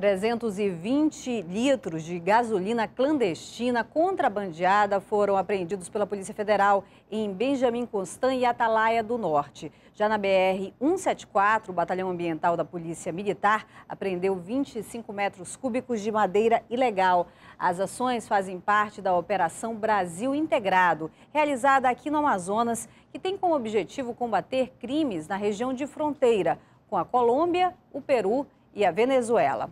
320 litros de gasolina clandestina contrabandeada foram apreendidos pela Polícia Federal em Benjamin Constant e Atalaia do Norte. Já na BR 174, o Batalhão Ambiental da Polícia Militar apreendeu 25 metros cúbicos de madeira ilegal. As ações fazem parte da Operação Brasil Integrado, realizada aqui no Amazonas, que tem como objetivo combater crimes na região de fronteira com a Colômbia, o Peru e a Venezuela.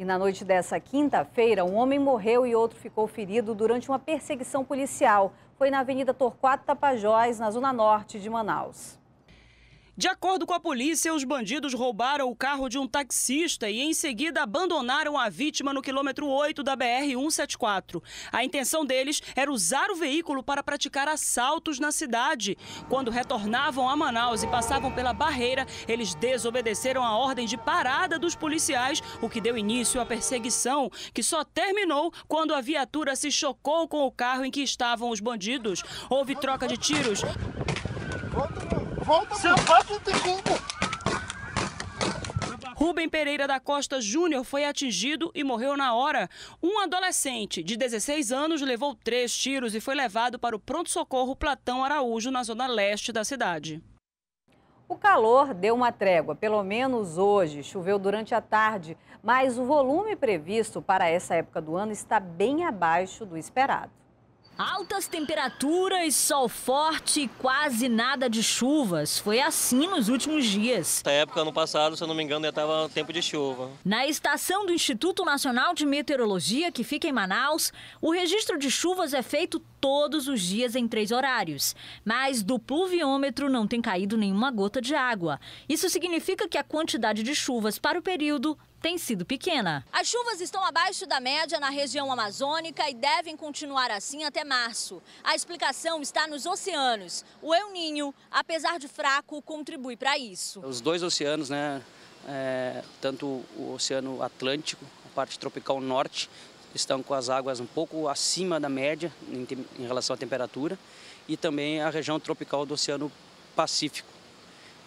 E na noite dessa quinta-feira, um homem morreu e outro ficou ferido durante uma perseguição policial. Foi na Avenida Torquato Tapajós, na Zona Norte de Manaus. De acordo com a polícia, os bandidos roubaram o carro de um taxista e em seguida abandonaram a vítima no quilômetro 8 da BR-174. A intenção deles era usar o veículo para praticar assaltos na cidade. Quando retornavam a Manaus e passavam pela barreira, eles desobedeceram a ordem de parada dos policiais, o que deu início à perseguição, que só terminou quando a viatura se chocou com o carro em que estavam os bandidos. Houve troca de tiros. Volta, Seu pai não tem culpa. Rubem Pereira da Costa Júnior foi atingido e morreu na hora. Um adolescente de 16 anos levou três tiros e foi levado para o pronto-socorro Platão Araújo, na zona leste da cidade. O calor deu uma trégua, pelo menos hoje. Choveu durante a tarde, mas o volume previsto para essa época do ano está bem abaixo do esperado. Altas temperaturas, sol forte e quase nada de chuvas. Foi assim nos últimos dias. Na época, ano passado, se eu não me engano, já estava tempo de chuva. Na estação do Instituto Nacional de Meteorologia, que fica em Manaus, o registro de chuvas é feito todos os dias em três horários. Mas do pluviômetro não tem caído nenhuma gota de água. Isso significa que a quantidade de chuvas para o período tem sido pequena. As chuvas estão abaixo da média na região amazônica e devem continuar assim até março. A explicação está nos oceanos. O El Ninho, apesar de fraco, contribui para isso. Os dois oceanos, né, é, tanto o Oceano Atlântico, a parte tropical norte, estão com as águas um pouco acima da média em, em relação à temperatura, e também a região tropical do Oceano Pacífico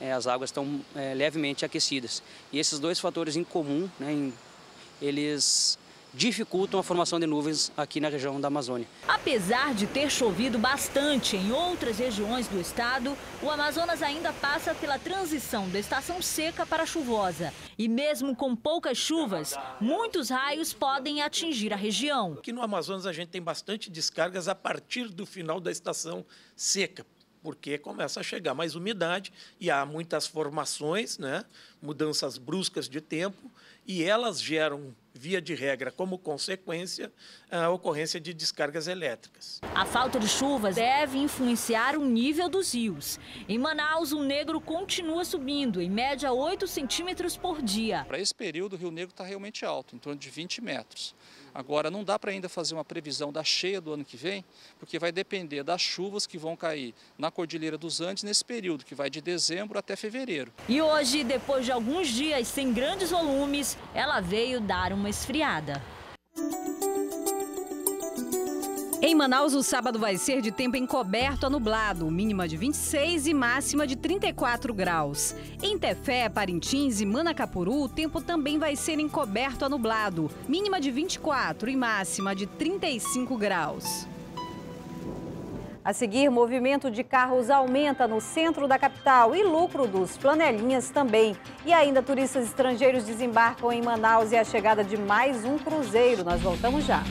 é, as águas estão é, levemente aquecidas. E esses dois fatores em comum, né, em, eles dificultam a formação de nuvens aqui na região da Amazônia. Apesar de ter chovido bastante em outras regiões do estado, o Amazonas ainda passa pela transição da estação seca para chuvosa. E mesmo com poucas chuvas, muitos raios podem atingir a região. Aqui no Amazonas a gente tem bastante descargas a partir do final da estação seca porque começa a chegar mais umidade e há muitas formações, né? mudanças bruscas de tempo, e elas geram via de regra, como consequência, a ocorrência de descargas elétricas. A falta de chuvas deve influenciar o nível dos rios. Em Manaus, o negro continua subindo, em média 8 centímetros por dia. Para esse período, o Rio Negro está realmente alto, em torno de 20 metros. Agora, não dá para ainda fazer uma previsão da cheia do ano que vem, porque vai depender das chuvas que vão cair na Cordilheira dos Andes nesse período, que vai de dezembro até fevereiro. E hoje, depois de alguns dias sem grandes volumes, ela veio dar uma uma esfriada. Em Manaus, o sábado vai ser de tempo encoberto a nublado, mínima de 26 e máxima de 34 graus. Em Tefé, Parintins e Manacapuru, o tempo também vai ser encoberto a nublado, mínima de 24 e máxima de 35 graus. A seguir, movimento de carros aumenta no centro da capital e lucro dos flanelinhas também. E ainda turistas estrangeiros desembarcam em Manaus e a chegada de mais um cruzeiro. Nós voltamos já.